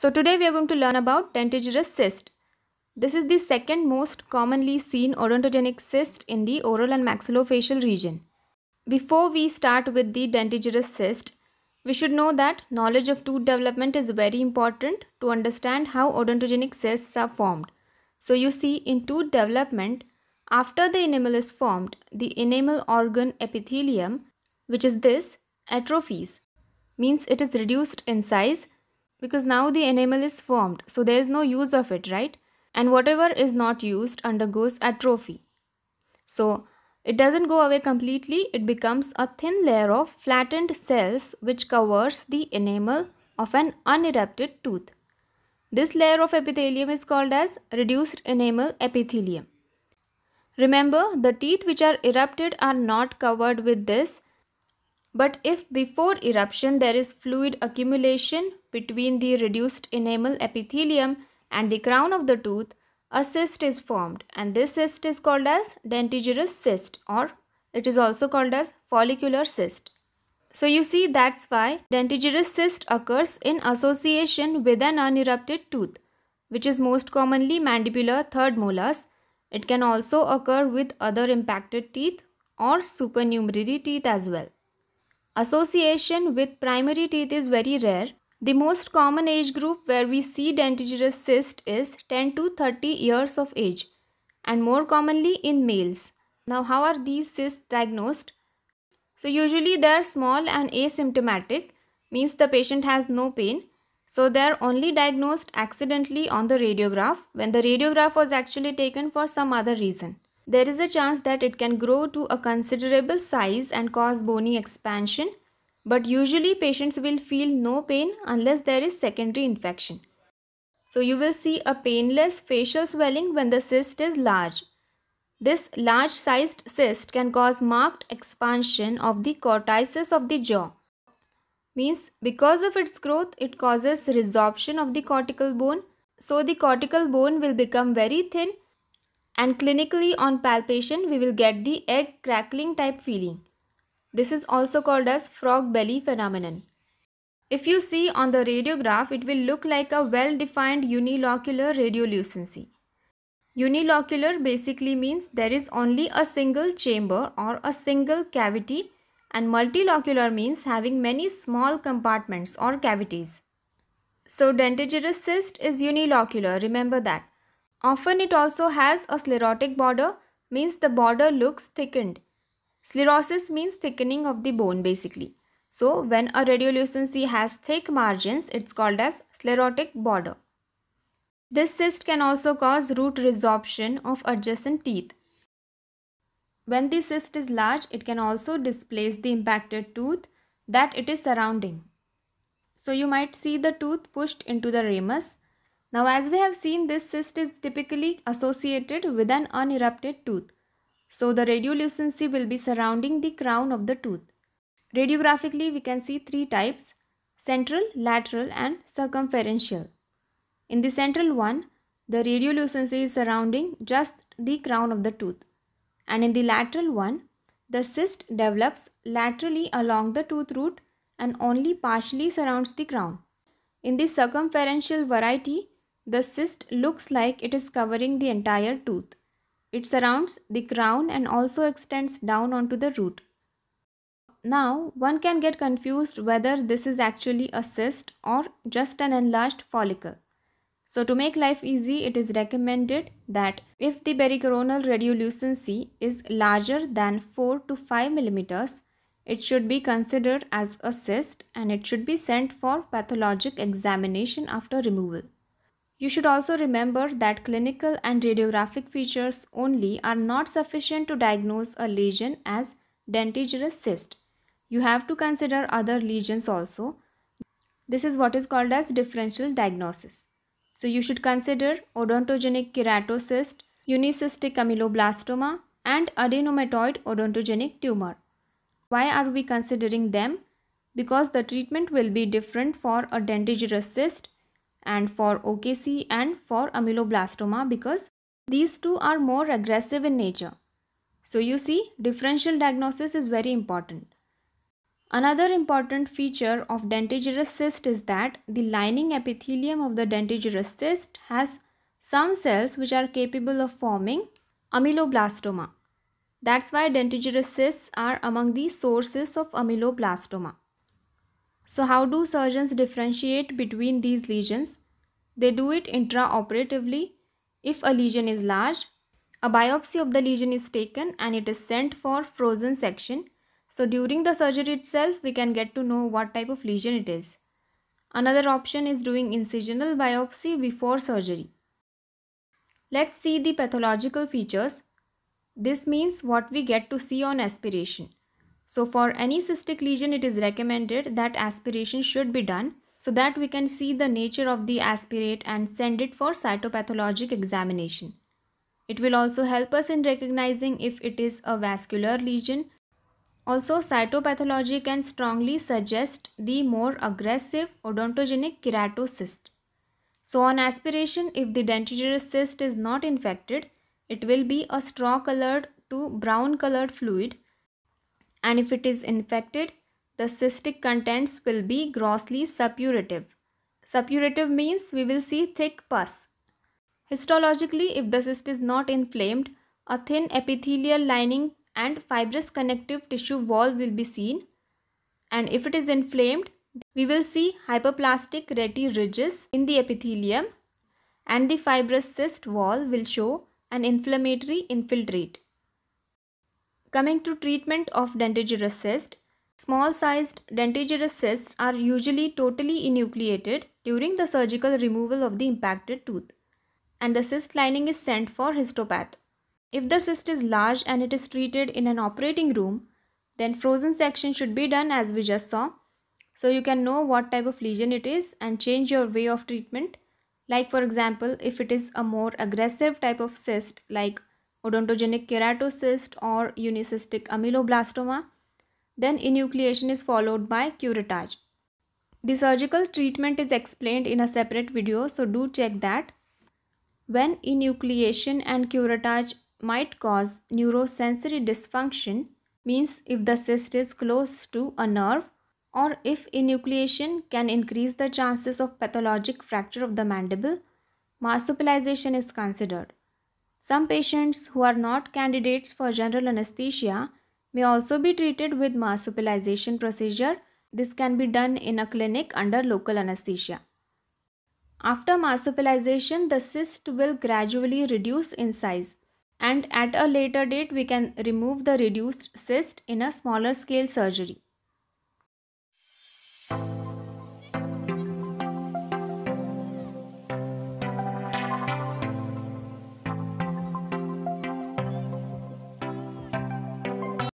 So today we are going to learn about dentigerous cyst. This is the second most commonly seen odontogenic cyst in the oral and maxillofacial region. Before we start with the dentigerous cyst, we should know that knowledge of tooth development is very important to understand how odontogenic cysts are formed. So you see in tooth development, after the enamel is formed, the enamel organ epithelium, which is this, atrophies, means it is reduced in size because now the enamel is formed, so there is no use of it, right? And whatever is not used undergoes atrophy. So it doesn't go away completely, it becomes a thin layer of flattened cells which covers the enamel of an unerupted tooth. This layer of epithelium is called as reduced enamel epithelium. Remember, the teeth which are erupted are not covered with this but if before eruption there is fluid accumulation between the reduced enamel epithelium and the crown of the tooth, a cyst is formed and this cyst is called as dentigerous cyst or it is also called as follicular cyst. So you see that's why dentigerous cyst occurs in association with an unerupted tooth which is most commonly mandibular third molars. It can also occur with other impacted teeth or supernumerary teeth as well. Association with primary teeth is very rare. The most common age group where we see dentigerous cyst is 10 to 30 years of age and more commonly in males. Now how are these cysts diagnosed? So usually they are small and asymptomatic means the patient has no pain. So they are only diagnosed accidentally on the radiograph when the radiograph was actually taken for some other reason. There is a chance that it can grow to a considerable size and cause bony expansion, but usually patients will feel no pain unless there is secondary infection. So you will see a painless facial swelling when the cyst is large. This large sized cyst can cause marked expansion of the cortices of the jaw. Means because of its growth, it causes resorption of the cortical bone. So the cortical bone will become very thin and clinically on palpation we will get the egg crackling type feeling. This is also called as frog belly phenomenon. If you see on the radiograph, it will look like a well-defined unilocular radiolucency. Unilocular basically means there is only a single chamber or a single cavity and multilocular means having many small compartments or cavities. So dentigerous cyst is unilocular, remember that. Often it also has a sclerotic border, means the border looks thickened. Sclerosis means thickening of the bone basically. So when a radiolucency has thick margins, it's called as sclerotic border. This cyst can also cause root resorption of adjacent teeth. When the cyst is large, it can also displace the impacted tooth that it is surrounding. So you might see the tooth pushed into the ramus now as we have seen this cyst is typically associated with an unerupted tooth. So the radiolucency will be surrounding the crown of the tooth. Radiographically we can see three types central, lateral and circumferential. In the central one the radiolucency is surrounding just the crown of the tooth and in the lateral one the cyst develops laterally along the tooth root and only partially surrounds the crown. In the circumferential variety, the cyst looks like it is covering the entire tooth. It surrounds the crown and also extends down onto the root. Now, one can get confused whether this is actually a cyst or just an enlarged follicle. So, to make life easy, it is recommended that if the pericoronal radiolucency is larger than 4 to 5 millimeters, it should be considered as a cyst and it should be sent for pathologic examination after removal. You should also remember that clinical and radiographic features only are not sufficient to diagnose a lesion as dentigerous cyst. You have to consider other lesions also. This is what is called as differential diagnosis. So you should consider odontogenic keratocyst, unicystic ameloblastoma and adenomatoid odontogenic tumor. Why are we considering them? Because the treatment will be different for a dentigerous cyst and for OKC and for amyloblastoma because these two are more aggressive in nature. So you see differential diagnosis is very important. Another important feature of dentigerous cyst is that the lining epithelium of the dentigerous cyst has some cells which are capable of forming amyloblastoma. That's why dentigerous cysts are among the sources of amyloblastoma. So how do surgeons differentiate between these lesions? They do it intraoperatively. If a lesion is large, a biopsy of the lesion is taken and it is sent for frozen section. So during the surgery itself, we can get to know what type of lesion it is. Another option is doing incisional biopsy before surgery. Let's see the pathological features. This means what we get to see on aspiration. So for any cystic lesion, it is recommended that aspiration should be done so that we can see the nature of the aspirate and send it for cytopathologic examination. It will also help us in recognizing if it is a vascular lesion. Also, cytopathology can strongly suggest the more aggressive odontogenic keratocyst. So on aspiration, if the dentigerous cyst is not infected, it will be a straw colored to brown colored fluid and if it is infected, the cystic contents will be grossly suppurative. Suppurative means we will see thick pus. Histologically, if the cyst is not inflamed, a thin epithelial lining and fibrous connective tissue wall will be seen. And if it is inflamed, we will see hyperplastic reti ridges in the epithelium and the fibrous cyst wall will show an inflammatory infiltrate. Coming to treatment of dentigerous cyst, small sized dentigerous cysts are usually totally enucleated during the surgical removal of the impacted tooth and the cyst lining is sent for histopath. If the cyst is large and it is treated in an operating room, then frozen section should be done as we just saw. So you can know what type of lesion it is and change your way of treatment. Like for example, if it is a more aggressive type of cyst like odontogenic keratocyst or unicystic amyloblastoma. Then enucleation is followed by curettage. The surgical treatment is explained in a separate video so do check that. When enucleation and curettage might cause neurosensory dysfunction means if the cyst is close to a nerve or if enucleation can increase the chances of pathologic fracture of the mandible, marsupialization is considered. Some patients who are not candidates for general anesthesia may also be treated with marsupialization procedure. This can be done in a clinic under local anesthesia. After marsupialization, the cyst will gradually reduce in size and at a later date we can remove the reduced cyst in a smaller scale surgery.